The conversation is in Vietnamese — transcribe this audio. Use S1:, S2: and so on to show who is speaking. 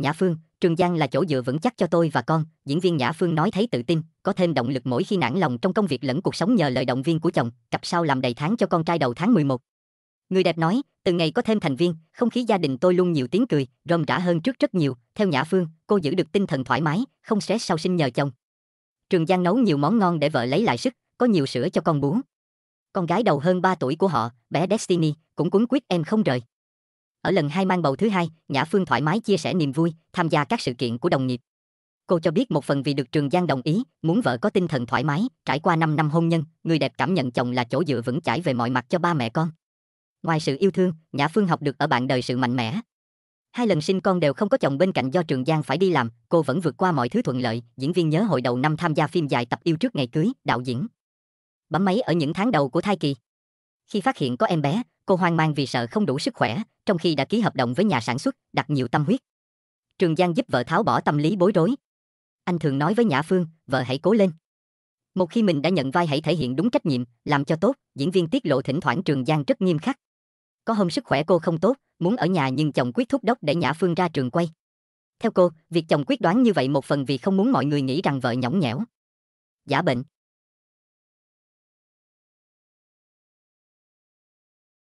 S1: Nhã Phương, Trường Giang là chỗ dựa vững chắc cho tôi và con, diễn viên Nhã Phương nói thấy tự tin, có thêm động lực mỗi khi nản lòng trong công việc lẫn cuộc sống nhờ lời động viên của chồng, cặp sau làm đầy tháng cho con trai đầu tháng 11. Người đẹp nói, từ ngày có thêm thành viên, không khí gia đình tôi luôn nhiều tiếng cười, rôm rã hơn trước rất nhiều. Theo Nhã Phương, cô giữ được tinh thần thoải mái, không stress sau sinh nhờ chồng. Trường Giang nấu nhiều món ngon để vợ lấy lại sức, có nhiều sữa cho con bú. Con gái đầu hơn 3 tuổi của họ, bé Destiny, cũng cuốn quyết em không rời. Ở lần hai mang bầu thứ hai, Nhã Phương thoải mái chia sẻ niềm vui, tham gia các sự kiện của đồng nghiệp. Cô cho biết một phần vì được Trường Giang đồng ý, muốn vợ có tinh thần thoải mái, trải qua 5 năm hôn nhân, người đẹp cảm nhận chồng là chỗ dựa vững chãi về mọi mặt cho ba mẹ con. Ngoài sự yêu thương, Nhã Phương học được ở bạn đời sự mạnh mẽ. Hai lần sinh con đều không có chồng bên cạnh do Trường Giang phải đi làm, cô vẫn vượt qua mọi thứ thuận lợi, diễn viên nhớ hồi đầu năm tham gia phim dài tập yêu trước ngày cưới, đạo diễn. Bấm máy ở những tháng đầu của thai kỳ. Khi phát hiện có em bé, Cô hoang mang vì sợ không đủ sức khỏe, trong khi đã ký hợp đồng với nhà sản xuất, đặt nhiều tâm huyết. Trường Giang giúp vợ tháo bỏ tâm lý bối rối. Anh thường nói với Nhã Phương, vợ hãy cố lên. Một khi mình đã nhận vai hãy thể hiện đúng trách nhiệm, làm cho tốt, diễn viên tiết lộ thỉnh thoảng Trường Giang rất nghiêm khắc. Có hôm sức khỏe cô không tốt, muốn ở nhà nhưng chồng quyết thúc đốc để Nhã Phương ra trường quay. Theo cô, việc chồng quyết đoán như vậy một phần vì không muốn mọi người nghĩ rằng vợ nhõng nhẽo. Giả bệnh,